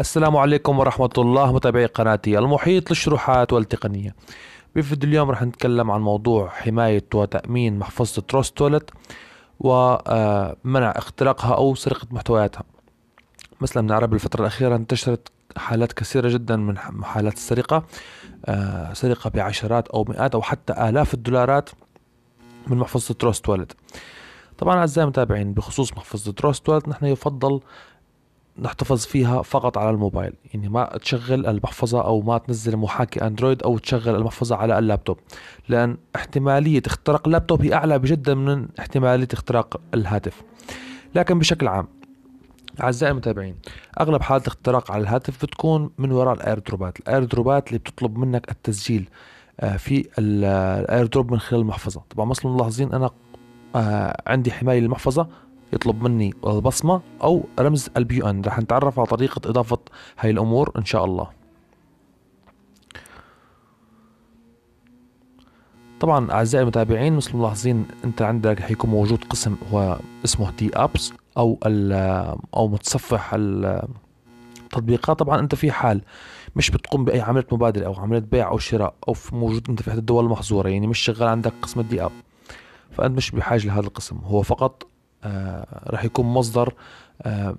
السلام عليكم ورحمة الله متابعي قناتي المحيط للشروحات والتقنية بفيديو اليوم رح نتكلم عن موضوع حماية وتأمين محفظة تروست والت ومنع آه، اختراقها أو سرقة محتوياتها مثل ما نعرف بالفترة الأخيرة انتشرت حالات كثيرة جدا من حالات السرقة آه، سرقة بعشرات أو مئات أو حتى آلاف الدولارات من محفظة تروست والت طبعا أعزائي المتابعين بخصوص محفظة روستوالت نحن يفضل نحتفظ فيها فقط على الموبايل يعني ما تشغل المحفظة أو ما تنزل محاكي أندرويد أو تشغل المحفظة على اللابتوب لأن احتمالية اختراق اللابتوب هي أعلى بجدا من احتمالية اختراق الهاتف لكن بشكل عام أعزائي المتابعين أغلب حالات الاختراق على الهاتف بتكون من وراء الايردروبات الايردروبات اللي بتطلب منك التسجيل آه، في آه، الايردروب من خلال المحفظة طبعا مثلا ملاحظين أنا آه، عندي حماية للمحفظة يطلب مني البصمة أو رمز البيو ان رح نتعرف على طريقة إضافة هاي الأمور إن شاء الله طبعا أعزائي المتابعين مثل ملاحظين أنت عندك حيكون موجود قسم هو اسمه دي أبس أو أو متصفح التطبيقات طبعا أنت في حال مش بتقوم بأي عملية مبادلة أو عملية بيع أو شراء أو موجود أنت في إحدى الدول المحظورة يعني مش شغال عندك قسم الدي أب فأنت مش بحاجة لهذا القسم هو فقط آه، راح يكون مصدر آه،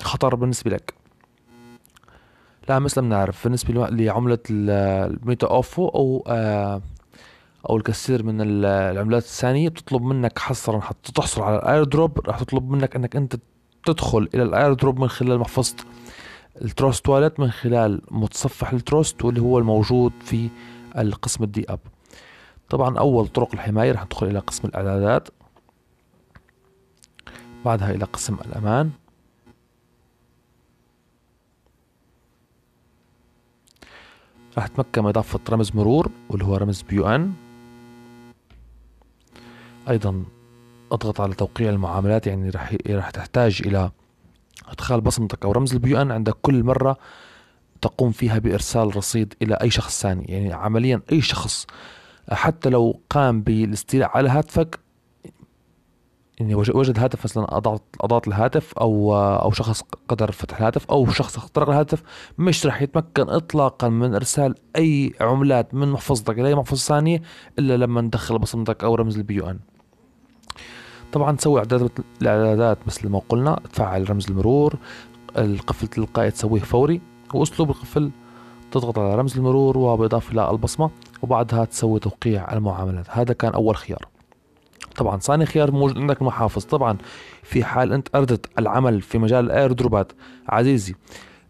خطر بالنسبة لك لا مثل ما بنعرف بالنسبة لعملة الميتا اوفو او آه، او الكثير من العملات الثانية بتطلب منك حصرا حتى تحصل على الاير دروب راح تطلب منك انك انت تدخل الى الاير دروب من خلال محفظة التروست والت من خلال متصفح التروست واللي هو الموجود في القسم الدي اب طبعا اول طرق الحماية راح ندخل الى قسم الاعدادات بعدها إلى قسم الأمان راح تمكن من إضافة رمز مرور واللي هو رمز بيو ان أيضا اضغط على توقيع المعاملات يعني راح راح تحتاج إلى إدخال بصمتك أو رمز البيو ان عند كل مرة تقوم فيها بإرسال رصيد إلى أي شخص ثاني يعني عمليا أي شخص حتى لو قام بالاستيلاء على هاتفك يعني وجد هاتف مثلا اضعت اضعت الهاتف او او شخص قدر فتح الهاتف او شخص اخترق الهاتف مش راح يتمكن اطلاقا من ارسال اي عملات من محفظتك لاي محفظه ثانيه الا لما ندخل بصمتك او رمز البي يو ان طبعا تسوي اعدادات الاعدادات مثل ما قلنا تفعل رمز المرور القفل تلقائي تسويه فوري واسلوب القفل تضغط على رمز المرور وبالاضافه الى البصمه وبعدها تسوي توقيع المعاملات هذا كان اول خيار طبعا ثاني خيار موجود عندك المحافظ طبعا في حال انت اردت العمل في مجال الايردروبات عزيزي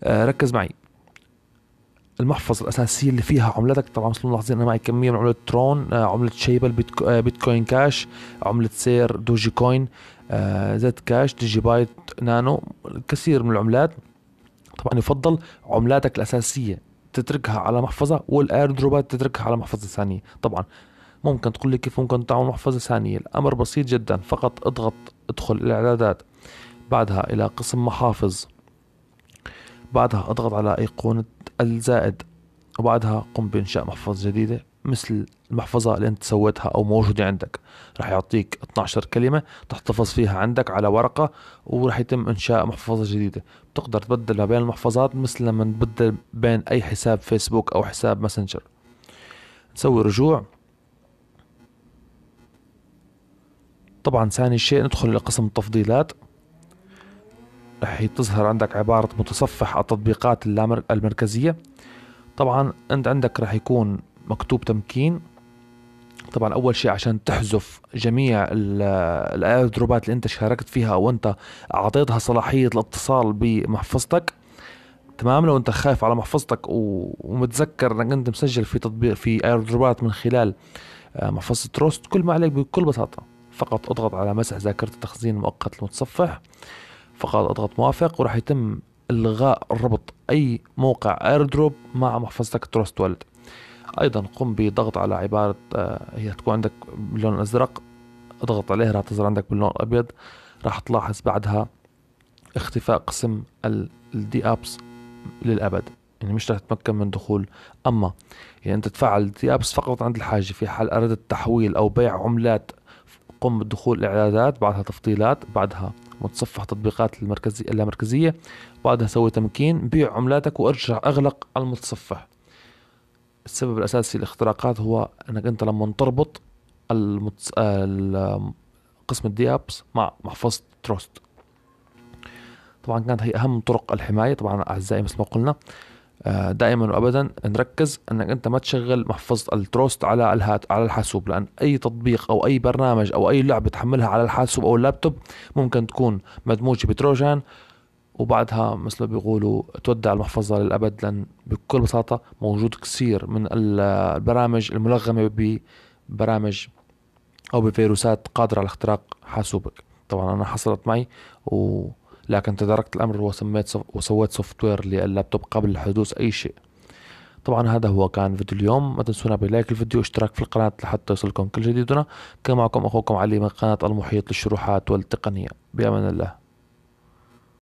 آه ركز معي المحفظة الأساسية اللي فيها عملتك طبعا مثل ما ملاحظين أنا معي كمية من عملة ترون آه، عملة شيبل آه، بيتكوين كاش عملة سير دوجي كوين آه، زد كاش ديجي بايت نانو الكثير من العملات طبعا يفضل عملاتك الأساسية تتركها على محفظة والايردروبات تتركها على محفظة ثانية طبعا ممكن تقول لي كيف ممكن نطعمه محفظة ثانية الأمر بسيط جدا فقط اضغط ادخل الإعدادات بعدها إلى قسم محافظ بعدها اضغط على أيقونة الزائد وبعدها قم بإنشاء محفظة جديدة مثل المحفظة اللي أنت سويتها أو موجودة عندك رح يعطيك 12 كلمة تحتفظ فيها عندك على ورقة ورح يتم إنشاء محفظة جديدة بتقدر ما بين المحفظات مثل لما نبدل بين أي حساب فيسبوك أو حساب ماسنجر تسوي رجوع طبعا ثاني شيء ندخل لقسم التفضيلات رح تظهر عندك عبارة متصفح التطبيقات المركزية طبعا انت عندك رح يكون مكتوب تمكين طبعا اول شيء عشان تحذف جميع الايردروبات اللي انت شاركت فيها او انت اعطيتها صلاحيه الاتصال بمحفظتك تمام لو انت خايف على محفظتك ومتذكر انك انت مسجل في تطبيق في ايردروبات من خلال آه، محفظه روست كل ما عليك بكل بساطه فقط اضغط على مسح ذاكرة التخزين المؤقت المتصفح فقط اضغط موافق وراح يتم الغاء ربط اي موقع ايردروب مع محفظتك تروست والد ايضا قم بضغط على عبارة آه، هي تكون عندك باللون الازرق اضغط عليها راح تظهر عندك باللون الابيض راح تلاحظ بعدها اختفاء قسم الدي ابس للابد يعني مش راح تتمكن من دخول اما يعني انت تفعل دي ابس فقط عند الحاجه في حال اردت تحويل او بيع عملات تقوم بالدخول الإعدادات بعدها تفضيلات بعدها متصفح تطبيقات المركزية اللامركزية بعدها سوي تمكين بيع عملاتك وارجع أغلق المتصفح السبب الأساسي للاختراقات هو أنك أنت لما تربط المتص... قسم الدي أبس مع محفظة تروست طبعا كانت هي أهم طرق الحماية طبعا أعزائي مثل ما قلنا آه، دائما وابدا نركز انك انت ما تشغل محفظه التروست على الهات على الحاسوب لان اي تطبيق او اي برنامج او اي لعبه تحملها على الحاسوب او اللابتوب ممكن تكون مدموجه بتروجان وبعدها مثل ما بيقولوا تودع المحفظة للأبد لأن بكل بساطة موجود كثير من البرامج الملغمة ببرامج أو بفيروسات قادرة على اختراق حاسوبك طبعا أنا حصلت معي و لكن تداركت الأمر وسميت صف وسويت سوفت وير للابتوب قبل حدوث أي شيء طبعا هذا هو كان فيديو اليوم ما تنسونا بلايك الفيديو واشتراك في القناة لحتى يصلكم كل جديدنا كان معكم أخوكم علي من قناة المحيط للشروحات والتقنية بأمان الله